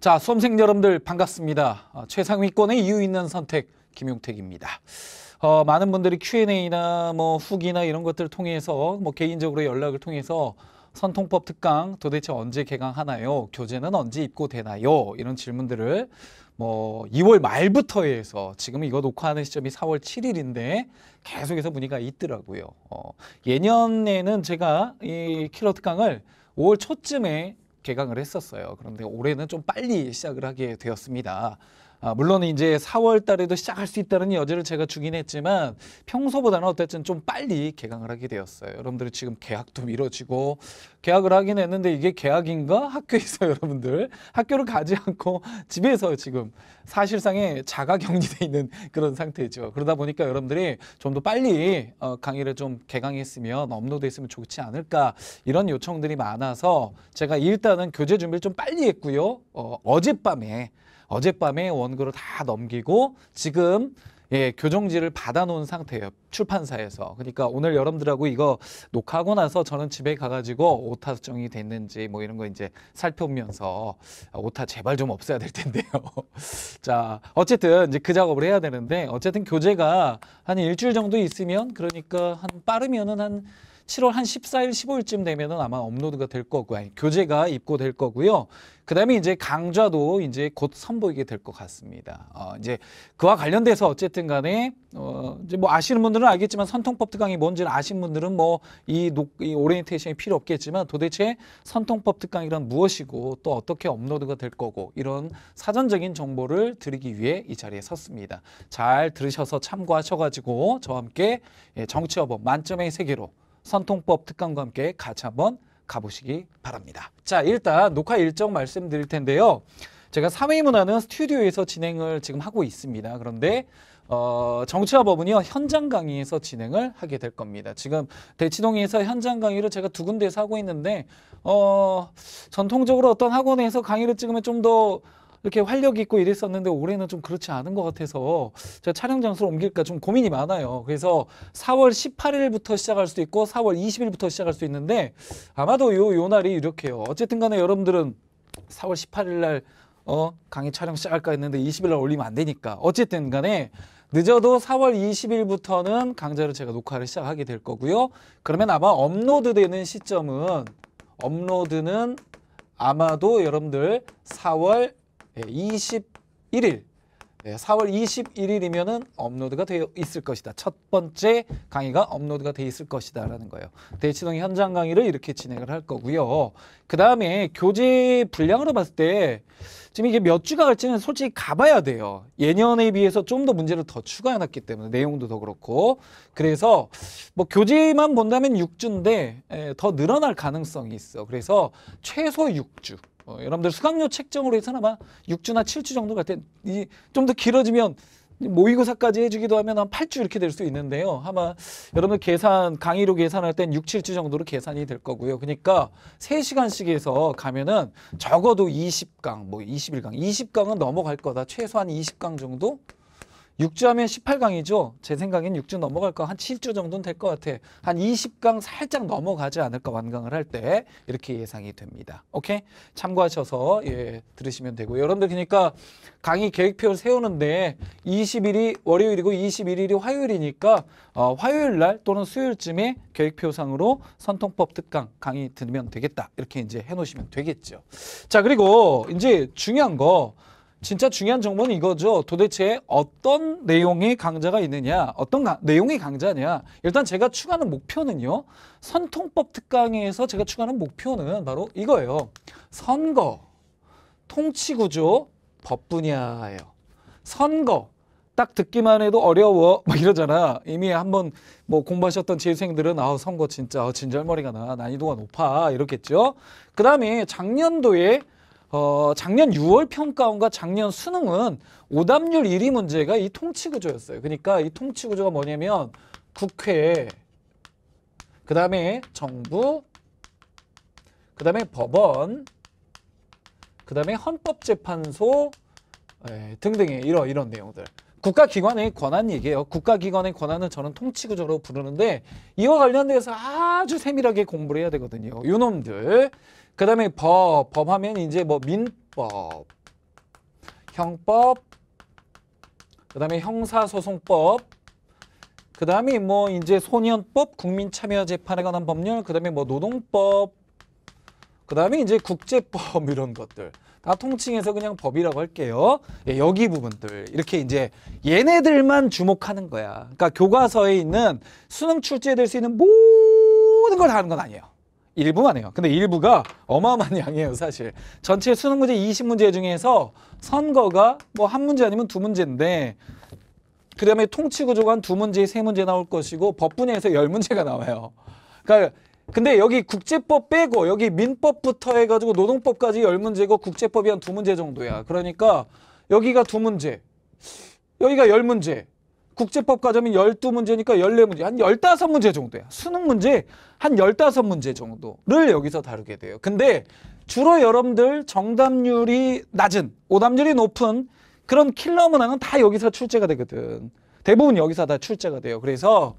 자, 수험생 여러분들 반갑습니다. 어, 최상위권의 이유 있는 선택 김용택입니다. 어, 많은 분들이 Q&A나 뭐 후기나 이런 것들을 통해서 뭐 개인적으로 연락을 통해서 선통법 특강 도대체 언제 개강하나요? 교재는 언제 입고되나요? 이런 질문들을 뭐 2월 말부터 해서 지금 이거 녹화하는 시점이 4월 7일인데 계속해서 문의가 있더라고요. 어, 예년에는 제가 이 킬러 특강을 5월 초쯤에 개강을 했었어요. 그런데 올해는 좀 빨리 시작을 하게 되었습니다. 아, 물론 이제 4월 달에도 시작할 수 있다는 여지를 제가 주긴 했지만 평소보다는 어쨌든 좀 빨리 개강을 하게 되었어요. 여러분들이 지금 계약도 미뤄지고 계약을 하긴 했는데 이게 계약인가? 학교에서 여러분들 학교를 가지 않고 집에서 지금 사실상에 자가 격리돼 있는 그런 상태죠. 그러다 보니까 여러분들이 좀 더 빨리 어, 강의를 좀 개강했으면 업로드했으면 좋지 않을까 이런 요청들이 많아서 제가 일단은 교재 준비를 좀 빨리 했고요. 어, 어젯밤에 어젯밤에 원고를 다 넘기고 지금 예, 교정지를 받아놓은 상태예요. 출판사에서. 그러니까 오늘 여러분들하고 이거 녹화하고 나서 저는 집에 가가지고 오타 수정이 됐는지 뭐 이런 거 이제 살펴보면서 아, 오타 제발 좀 없어야 될 텐데요. 자, 어쨌든 이제 그 작업을 해야 되는데 어쨌든 교재가 한 일주일 정도 있으면 그러니까 한 빠르면은 한 7월 한 14일, 15일쯤 되면은 아마 업로드가 될거고 아니, 교재가 입고될 거고요. 그 다음에 이제 강좌도 이제 곧 선보이게 될 것 같습니다. 어, 이제 그와 관련돼서 어쨌든 간에, 어, 이제 뭐 아시는 분들은 알겠지만 선통법 특강이 뭔지를 아신 분들은 뭐이이 오리엔테이션이 필요 없겠지만 도대체 선통법 특강이란 무엇이고 또 어떻게 업로드가 될 거고 이런 사전적인 정보를 드리기 위해 이 자리에 섰습니다. 잘 들으셔서 참고하셔가지고 저와 함께 예, 정치어법 만점의 세계로 선통법 특강과 함께 같이 한번 가보시기 바랍니다. 자, 일단 녹화 일정 말씀드릴 텐데요. 제가 사회의 문화는 스튜디오에서 진행을 지금 하고 있습니다. 그런데 어, 정치와 법은요 현장 강의에서 진행을 하게 될 겁니다. 지금 대치동에서 현장 강의를 제가 두 군데에서 하고 있는데 어, 전통적으로 어떤 학원에서 강의를 찍으면 좀더 이렇게 활력 있고 이랬었는데 올해는 좀 그렇지 않은 것 같아서 제가 촬영 장소를 옮길까 좀 고민이 많아요. 그래서 4월 18일부터 시작할 수도 있고 4월 20일부터 시작할 수 있는데 아마도 요, 요 날이 유력해요 어쨌든 간에 여러분들은 4월 18일 날 어, 강의 촬영 시작할까 했는데 20일 날 올리면 안 되니까 어쨌든 간에 늦어도 4월 20일부터는 강좌를 제가 녹화를 시작하게 될 거고요. 그러면 아마 업로드 되는 시점은 업로드는 아마도 여러분들 4월 21일 예, 4월 예, 21일이면은 업로드가 되어 있을 것이다. 첫 번째 강의가 업로드가 되어 있을 것이다라는 거예요. 대치동 현장 강의를 이렇게 진행을 할 거고요. 그 다음에 교재 분량으로 봤을 때 지금 이게 몇 주가 갈지는 솔직히 가봐야 돼요. 예년에 비해서 좀 더 문제를 더 추가해놨기 때문에 내용도 더 그렇고 그래서 뭐 교재만 본다면 6주인데 예, 더 늘어날 가능성이 있어. 그래서 최소 6주 어, 여러분들 수강료 책정으로 해서 아마 6주나 7주 정도 같은 이좀 더 길어지면 모의고사까지 해주기도 하면 한 8주 이렇게 될 수 있는데요. 아마 여러분 계산 강의로 계산할 땐 6, 7주 정도로 계산이 될 거고요. 그러니까 3시간씩 해서 가면은 적어도 20강, 뭐 21강, 20강은 넘어갈 거다. 최소한 20강 정도 6주하면 18강이죠. 제 생각엔 6주 넘어갈까 한 7주 정도는 될 것 같아. 한 20강 살짝 넘어가지 않을까 완강을 할 때 이렇게 예상이 됩니다. 오케이? 참고하셔서 예, 들으시면 되고 여러분들 그러니까 강의 계획표를 세우는데 20일이 월요일이고 21일이 화요일이니까 어, 화요일 날 또는 수요일쯤에 계획표상으로 선통법 특강 강의 들으면 되겠다. 이렇게 이제 해 놓으시면 되겠죠. 자, 그리고 이제 중요한 거 진짜 중요한 정보는 이거죠. 도대체 어떤 내용의 강좌가 있느냐, 어떤 가, 내용의 강좌냐. 일단 제가 추가하는 목표는요. 선통법 특강에서 제가 추가하는 목표는 바로 이거예요. 선거, 통치구조, 법 분야예요. 선거, 딱 듣기만 해도 어려워 막 이러잖아 이미 한번 뭐 공부하셨던 재생들은 아우 선거 진짜 어, 진절머리가 나 난이도가 높아 이렇겠죠 그 다음에 작년도에 어, 작년 6월 평가원과 작년 수능은 오답률 1위 문제가 이 통치구조였어요. 그러니까 이 통치구조가 뭐냐면 국회, 그 다음에 정부, 그 다음에 법원, 그 다음에 헌법재판소 에, 예, 등등의 이런, 이런 내용들. 국가기관의 권한 얘기예요. 국가기관의 권한은 저는 통치구조로 부르는데 이와 관련돼서 아주 세밀하게 공부를 해야 되거든요. 요 놈들. 그 다음에 법, 법 하면 이제 뭐 민법, 형법, 그 다음에 형사소송법, 그 다음에 뭐 이제 소년법, 국민참여재판에 관한 법률, 그 다음에 뭐 노동법, 그 다음에 이제 국제법 이런 것들 다 통칭해서 그냥 법이라고 할게요. 예, 여기 부분들 이렇게 이제 얘네들만 주목하는 거야. 그러니까 교과서에 있는 수능 출제될 수 있는 모든 걸 다 하는 건 아니에요. 일부만 해요. 근데 일부가 어마어마한 양이에요, 사실. 전체 수능 문제 20문제 중에서 선거가 뭐 한 문제 아니면 두 문제인데 그다음에 통치 구조가 한 두 문제, 세 문제 나올 것이고 법 분야에서 열 문제가 나와요. 그러니까 근데 여기 국제법 빼고 여기 민법부터 해가지고 노동법까지 열 문제고 국제법이 한 두 문제 정도야. 그러니까 여기가 두 문제, 여기가 열 문제, 국제법 과점이 1 2 문제니까 1 4 문제한 1 5 문제 정도야. 수능 문제 한1 5 문제 정도를 여기서 다루게 돼요. 근데 주로 여러분들 정답률이 낮은, 오답률이 높은 그런 킬러 문항은 다 여기서 출제가 되거든. 대부분 여기서 다 출제가 돼요. 그래서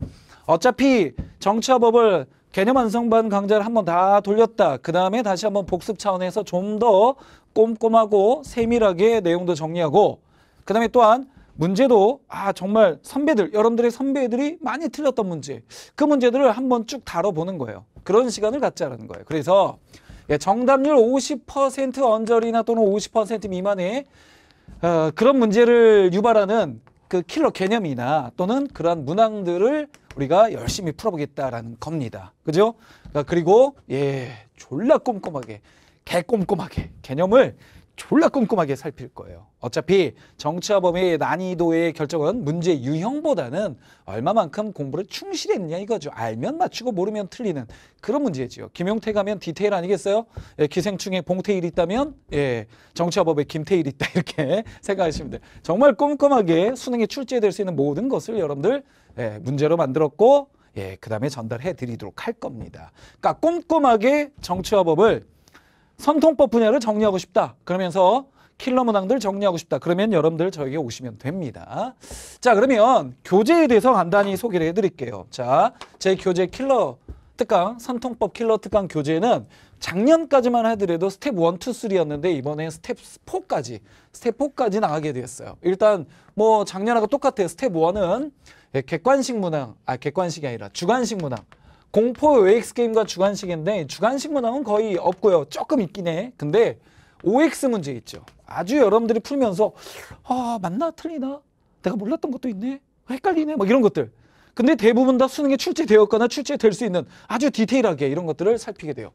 어차피 정치화법을 개념 완성반 강좌를 한번 다 돌렸다. 그 다음에 다시 한번 복습 차원에서 좀 더 꼼꼼하고 세밀하게 내용도 정리하고 그 다음에 또한 문제도 아 정말 선배들 여러분들의 선배들이 많이 틀렸던 문제 그 문제들을 한번 쭉 다뤄보는 거예요 그런 시간을 갖자라는 거예요 그래서 예, 정답률 50% 언저리나 또는 50% 미만의 어, 그런 문제를 유발하는 그 킬러 개념이나 또는 그러한 문항들을 우리가 열심히 풀어보겠다라는 겁니다 그죠 그러니까 그리고 예 졸라 꼼꼼하게 개꼼꼼하게 개념을 졸라 꼼꼼하게 살필 거예요. 어차피 정치와 범의 난이도의 결정은 문제 유형보다는 얼마만큼 공부를 충실했느냐 이거죠. 알면 맞추고 모르면 틀리는 그런 문제지요. 김용태 가면 디테일 아니겠어요? 예, 기생충에 봉태일 있다면 예, 정치와 법의 김태일 있다 이렇게 생각하시면 돼요. 정말 꼼꼼하게 수능에 출제될 수 있는 모든 것을 여러분들 예, 문제로 만들었고 예, 그 다음에 전달해 드리도록 할 겁니다. 그러니까 꼼꼼하게 정치와 법을 선통법 분야를 정리하고 싶다. 그러면서 킬러 문항들 정리하고 싶다. 그러면 여러분들 저에게 오시면 됩니다. 자, 그러면 교재에 대해서 간단히 소개를 해드릴게요. 자, 제 교재 킬러 특강, 선통법 킬러 특강 교재는 작년까지만 하더라도 스텝 1, 2, 3였는데 이번에 스텝 4까지, 스텝 4까지 나가게 되었어요. 일단 뭐 작년하고 똑같아요. 스텝 1은 객관식 문항, 아 객관식이 아니라 주관식 문항, 공포 OX 게임과 주관식인데 주관식 문항은 거의 없고요. 조금 있긴 해. 근데 OX 문제 있죠. 아주 여러분들이 풀면서 아 맞나 틀리나 내가 몰랐던 것도 있네 헷갈리네 막 뭐 이런 것들 근데 대부분 다 수능에 출제되었거나 출제될 수 있는 아주 디테일하게 이런 것들을 살피게 돼요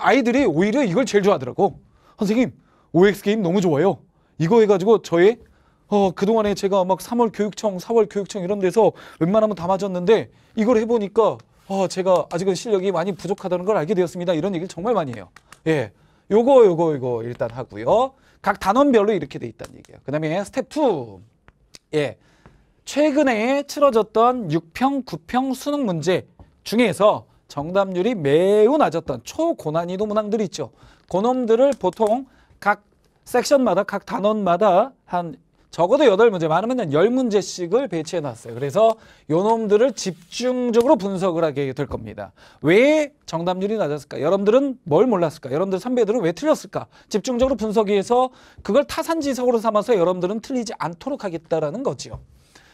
아이들이 오히려 이걸 제일 좋아하더라고 선생님 OX 게임 너무 좋아요 이거 해가지고 저의 어, 그동안에 제가 막 3월 교육청 4월 교육청 이런 데서 웬만하면 다 맞았는데 이걸 해보니까 어, 제가 아직은 실력이 많이 부족하다는 걸 알게 되었습니다. 이런 얘기를 정말 많이 해요. 예. 요거 요거 요거 일단 하고요. 각 단원별로 이렇게 돼 있다는 얘기예요. 그다음에 스텝 2. 예. 최근에 치러졌던 6평, 9평 수능 문제 중에서 정답률이 매우 낮았던 초고난이도 문항들이 있죠. 고놈들을 보통 각 섹션마다 각 단원마다 한 적어도 여덟 문제 많으면 열문제씩을 배치해 놨어요. 그래서 요 놈들을 집중적으로 분석을 하게 될 겁니다. 왜 정답률이 낮았을까? 여러분들은 뭘 몰랐을까? 여러분들 선배들은 왜 틀렸을까? 집중적으로 분석 해서 그걸 타산지석으로 삼아서 여러분들은 틀리지 않도록 하겠다라는 거지요.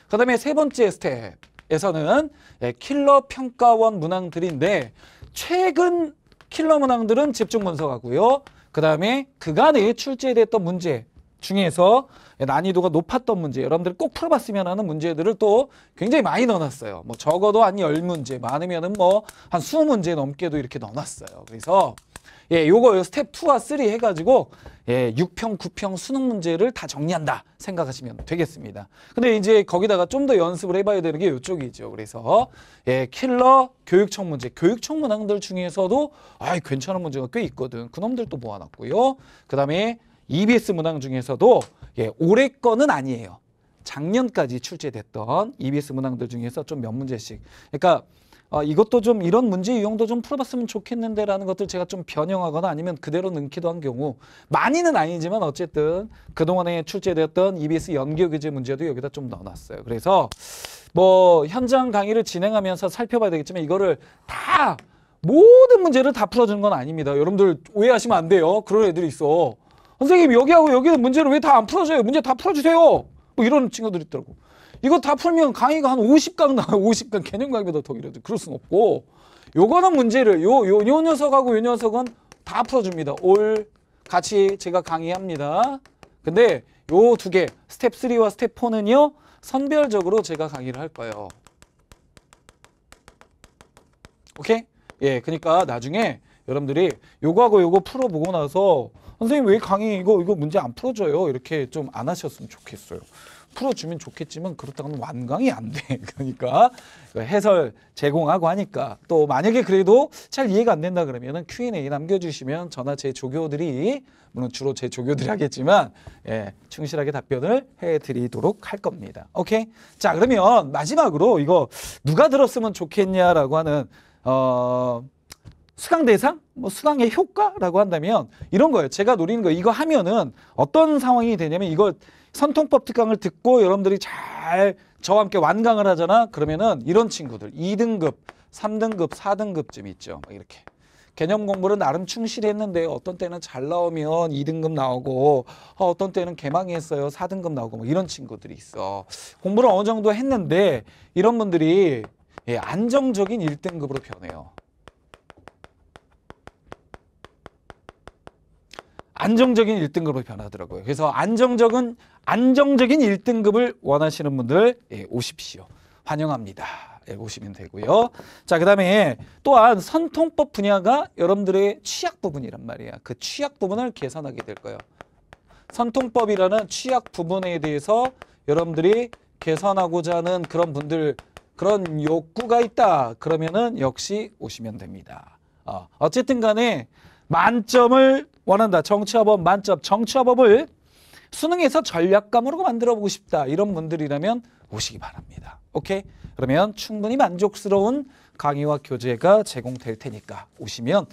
그 다음에 세 번째 스텝에서는 예, 킬러 평가원 문항들인데 최근 킬러 문항들은 집중 분석하고요. 그 다음에 그간에 출제됐던 문제 중에서 난이도가 높았던 문제 여러분들이 꼭 풀어봤으면 하는 문제들을 또 굉장히 많이 넣어놨어요. 뭐 적어도 한 열문제 많으면 뭐한 스무 문제 넘게도 이렇게 넣어놨어요. 그래서 예, 요거 스텝 2와 3 해가지고 예, 6평, 9평 수능 문제를 다 정리한다 생각하시면 되겠습니다. 근데 이제 거기다가 좀 더 연습을 해봐야 되는 게 요쪽이죠. 그래서 예, 킬러 교육청 문제, 교육청 문항들 중에서도 아, 괜찮은 문제가 꽤 있거든. 그놈들도 모아놨고요. 그 다음에 EBS 문항 중에서도 예, 올해 거는 아니에요. 작년까지 출제됐던 EBS 문항들 중에서 좀 몇 문제씩. 그러니까 어, 이것도 좀 이런 문제 유형도 좀 풀어봤으면 좋겠는데라는 것들 제가 좀 변형하거나 아니면 그대로 넣기도 한 경우 많이는 아니지만 어쨌든 그동안에 출제되었던 EBS 연계 교재 문제도 여기다 좀 넣어놨어요. 그래서 뭐 현장 강의를 진행하면서 살펴봐야 되겠지만 이거를 다 모든 문제를 다 풀어주는 건 아닙니다. 여러분들 오해하시면 안 돼요. 그런 애들이 있어. 선생님 여기하고 여기는 문제를 왜 다 안 풀어줘요? 문제 다 풀어주세요. 뭐 이런 친구들이 있더라고. 이거 다 풀면 강의가 한 50강 나와요. 50강 개념 강의보다 더 길어도 그럴 순 없고 요거는 문제를 요, 요, 요 녀석하고 요 녀석은 다 풀어줍니다. 올 같이 제가 강의합니다. 근데 요 두 개 스텝 3와 스텝 4는요. 선별적으로 제가 강의를 할 거예요. 오케이? 예, 그러니까 나중에 여러분들이 요거하고 요거 풀어보고 나서 선생님 왜 강의 이거 이거 문제 안 풀어줘요? 이렇게 좀 안 하셨으면 좋겠어요. 풀어주면 좋겠지만 그렇다면 완강이 안 돼. 그러니까 해설 제공하고 하니까 또 만약에 그래도 잘 이해가 안 된다 그러면은 Q&A 남겨주시면 저나 제 조교들이 물론 주로 제 조교들이 하겠지만 예, 충실하게 답변을 해드리도록 할 겁니다. 오케이? 자 그러면 마지막으로 이거 누가 들었으면 좋겠냐라고 하는 어. 수강 대상? 뭐 수강의 효과라고 한다면 이런 거예요. 제가 노리는 거 이거 하면은 어떤 상황이 되냐면 이걸 선통법 특강을 듣고 여러분들이 잘 저와 함께 완강을 하잖아. 그러면은 이런 친구들 2등급, 3등급, 4등급쯤 있죠. 이렇게. 개념 공부를 나름 충실히 했는데 어떤 때는 잘 나오면 2등급 나오고 어, 떤 때는 개망했어요 4등급 나오고 뭐 이런 친구들이 있어 공부를 어느 정도 했는데 이런 분들이 예, 안정적인 1등급으로 변해요 안정적인 1등급으로 변하더라고요. 그래서 안정적인 안정적인 1등급을 원하시는 분들 예, 오십시오. 환영합니다. 예, 오시면 되고요. 자, 그다음에 또한 선통법 분야가 여러분들의 취약 부분이란 말이야. 그 취약 부분을 개선하게될 거예요. 선통법이라는 취약 부분에 대해서 여러분들이 개선하고자 하는 그런 분들 그런 욕구가 있다. 그러면은 역시 오시면 됩니다. 어, 어쨌든 간에 만점을 원한다. 정치화법 만점. 정치화법을 수능에서 전략감으로 만들어 보고 싶다. 이런 분들이라면 오시기 바랍니다. 오케이? 그러면 충분히 만족스러운 강의와 교재가 제공될 테니까 오시면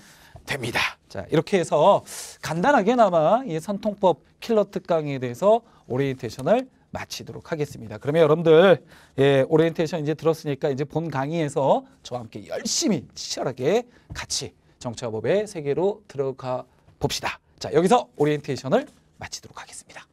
됩니다. 자, 이렇게 해서 간단하게나마 이 선통법 킬러 특강에 대해서 오리엔테이션을 마치도록 하겠습니다. 그러면 여러분들 예, 오리엔테이션 이제 들었으니까 이제 본 강의에서 저와 함께 열심히 치열하게 같이 정치화법의 세계로 들어가 봅시다. 자, 여기서 오리엔테이션을 마치도록 하겠습니다.